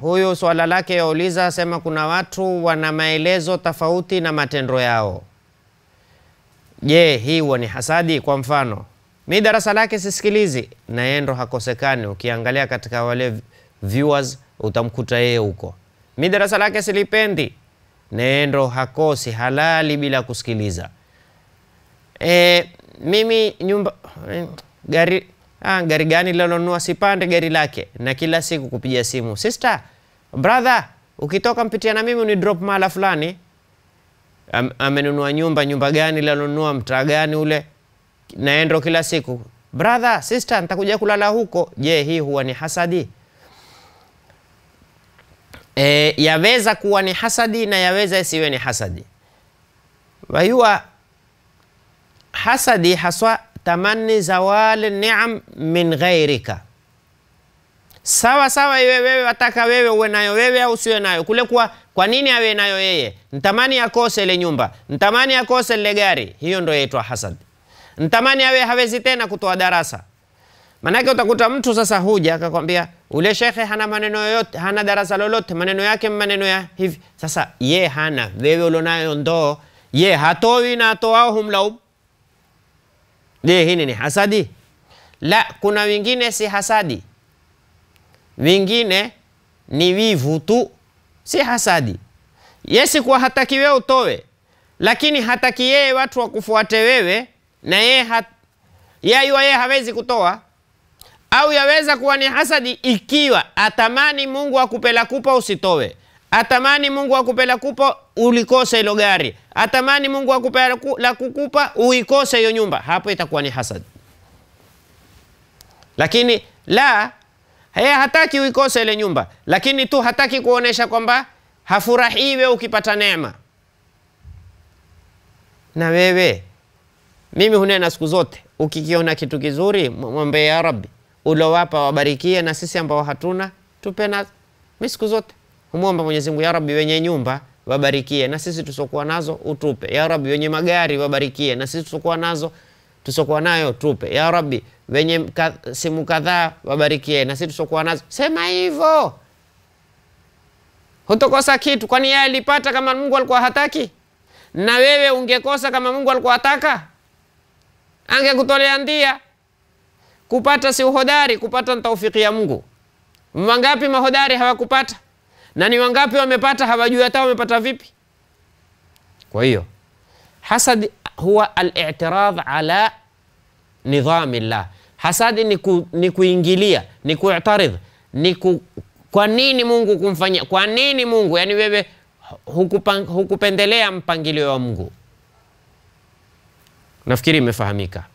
huyu swala lake yauliza asema, kuna watu wana maelezo tofauti na matendo yao. Je, hii huwa ni hasadi? Kwa mfano mi darasa lake sisikilizi, na yeye ndo hakosekani. Ukiangalia katika wale viewers utamkuta yeye huko. Mi darasa lake silipendi, na yeye ndo hakosi halali bila kusikiliza. E, mimi nyumba gari ah, gari gani linalonunua sipande gari lake, na kila siku kupiga simu, sister brother, ukitoka mpitia na mimi unidrop mahala fulani. Am, amenunua nyumba, nyumba gani linalonunua, mtaa gani ule, naendo kila siku brother, sister, nitakuja kulala huko. Je, hii huwa ni hasadi? E, yaweza kuwa ni hasadi na yaweza isiwe ni hasadi. Wayua hasadi haswa tamani zawali niam min ghairika sawa sawa iwe wewe wataka wewe uwe nayo wewe au usiwe nayo kule kuwa kwa nini awe nayo yeye ntamani akose ile nyumba ntamani akose ile gari hiyo ndo yaitwa hasad ntamani awe hawezi tena kutoa darasa manake utakuta mtu sasa huja akakwambia ule shekhe hana maneno yoyote hana darasa lolote maneno yake maneno ya hivi sasa ye hana wewe ulonayo ndoo ye hatowi na atoao humlaub Je, hili ni hasadi? La, kuna wengine si hasadi, wengine ni wivu tu, si hasadi. Yesi kuwa hataki wewe utowe, lakini hataki yeye watu wakufuate wewe, na yeye hat... yayuwa yeye hawezi kutoa au yaweza kuwa ni hasadi ikiwa atamani Mungu akupela kupa usitowe, atamani Mungu akupela kupa ulikose hilo gari, atamani Mungu akupe la kukupa, uikose hiyo nyumba, hapo itakuwa ni hasad. Lakini la yeye hataki uikose ile nyumba, lakini tu hataki kuonesha kwamba hafurahiwe ukipata neema. Na wewe mimi hunena siku zote, ukikiona kitu kizuri mwombe ya Rabbi, ulowapa wabarikie, na sisi ambao hatuna tupe. Na mimi siku zote humwomba Mwenyezi Mungu, ya Rabbi, wenye nyumba wabarikie, na sisi tusokuwa nazo utupe. Ya Rabbi, wenye magari wabarikie, na sisi tusokuwa nazo tusokuwa nayo tupe. Ya Rabbi, wenye simu kadhaa wabarikie, na sisi tusokuwa nazo. Sema hivyo hutokosa kitu, kwani yeye alipata kama Mungu alikuwa hataki, na wewe ungekosa kama Mungu alikuwa hataka? Angekutolea ndia. Kupata si uhodari, kupata ni taufiki ya Mungu. Mangapi mahodari hawakupata? na ni wangapi wamepata hawajui hata wamepata vipi kwa hiyo hasad huwa al-i'tiradh ala nidhami llah hasadi ni, ku, ni kuingilia ni kuitaridh ni ku, kwa nini mungu kumfanyia kwa nini mungu yani wewe hukupendelea mpangilio wa mungu nafikiri imefahamika